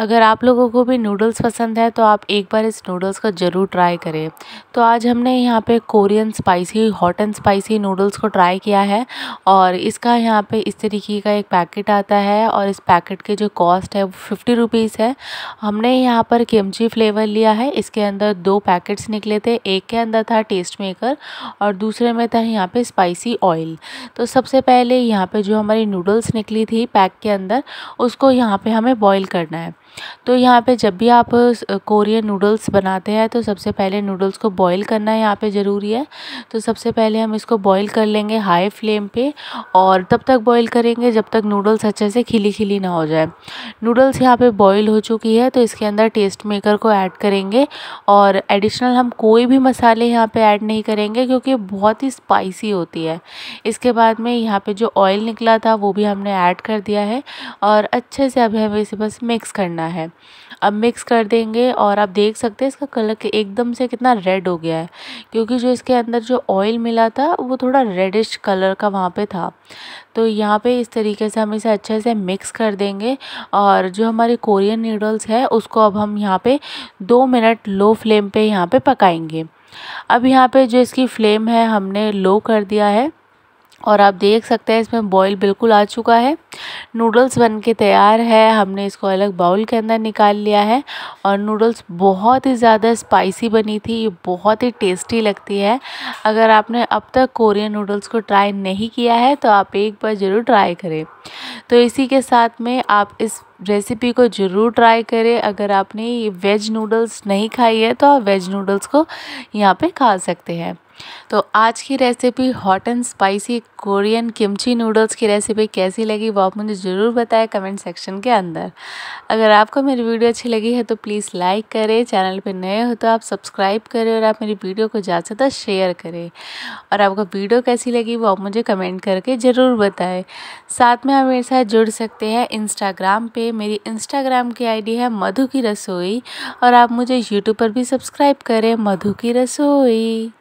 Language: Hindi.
अगर आप लोगों को भी नूडल्स पसंद है तो आप एक बार इस नूडल्स का ज़रूर ट्राई करें तो आज हमने यहाँ पे Korean spicy hot and spicy noodles को ट्राई किया है और इसका यहाँ पे इस तरीके का एक पैकेट आता है और इस पैकेट के जो कॉस्ट है वो फिफ्टी रुपीज़ है हमने यहाँ पर किमची फ्लेवर लिया है इसके अंदर दो पैकेट्स निकले थे एक के अंदर था टेस्ट मेकर और दूसरे में था यहाँ पर स्पाइसी ऑयल तो सबसे पहले यहाँ पर जो हमारी नूडल्स निकली थी पैक के अंदर उसको यहाँ पर हमें बॉयल करना है तो यहाँ पे जब भी आप कोरियन नूडल्स बनाते हैं तो सबसे पहले नूडल्स को बॉईल करना यहाँ पे ज़रूरी है तो सबसे पहले हम इसको बॉईल कर लेंगे हाई फ्लेम पे और तब तक बॉईल करेंगे जब तक नूडल्स अच्छे से खिली खिली ना हो जाए नूडल्स यहाँ पे बॉईल हो चुकी है तो इसके अंदर टेस्ट मेकर को ऐड करेंगे और एडिशनल हम कोई भी मसाले यहाँ पर ऐड नहीं करेंगे क्योंकि बहुत ही स्पाइसी होती है इसके बाद में यहाँ पर जो ऑयल निकला था वो भी हमने ऐड कर दिया है और अच्छे से अभी हमें इसे बस मिक्स करना करना है अब मिक्स कर देंगे और आप देख सकते हैं इसका कलर एकदम से कितना रेड हो गया है क्योंकि जो इसके अंदर जो ऑयल मिला था वो थोड़ा रेडिश कलर का वहाँ पे था तो यहाँ पे इस तरीके से हम इसे अच्छे से मिक्स कर देंगे और जो हमारे कोरियन नूडल्स है उसको अब हम यहाँ पे दो मिनट लो फ्लेम पे यहाँ पे पकाएंगे अब यहाँ पे जो इसकी फ्लेम है हमने लो कर दिया है और आप देख सकते हैं इसमें बॉईल बिल्कुल आ चुका है नूडल्स बन के तैयार है हमने इसको अलग बाउल के अंदर निकाल लिया है और नूडल्स बहुत ही ज़्यादा स्पाइसी बनी थी ये बहुत ही टेस्टी लगती है अगर आपने अब तक कोरियन नूडल्स को ट्राई नहीं किया है तो आप एक बार ज़रूर ट्राई करें तो इसी के साथ में आप इस रेसिपी को ज़रूर ट्राई करें अगर आपने वेज नूडल्स नहीं खाई है तो आप वेज नूडल्स को यहाँ पे खा सकते हैं तो आज की recipe hot and spicy Korean kimchi noodles की रेसिपी कैसी लगी वो आप मुझे ज़रूर बताएं कमेंट सेक्शन के अंदर अगर आपको मेरी वीडियो अच्छी लगी है तो प्लीज़ लाइक करें चैनल पर नए हो तो आप सब्सक्राइब करें और आप मेरी वीडियो को ज़्यादा से ज़्यादा शेयर करें और आपको वीडियो कैसी लगी वो आप मुझे कमेंट करके ज़रूर बताएं साथ में आप मेरे साथ जुड़ सकते हैं इंस्टाग्राम पर मेरी इंस्टाग्राम की आईडी है मधु की रसोई और आप मुझे यूट्यूब पर भी सब्सक्राइब करें मधु की रसोई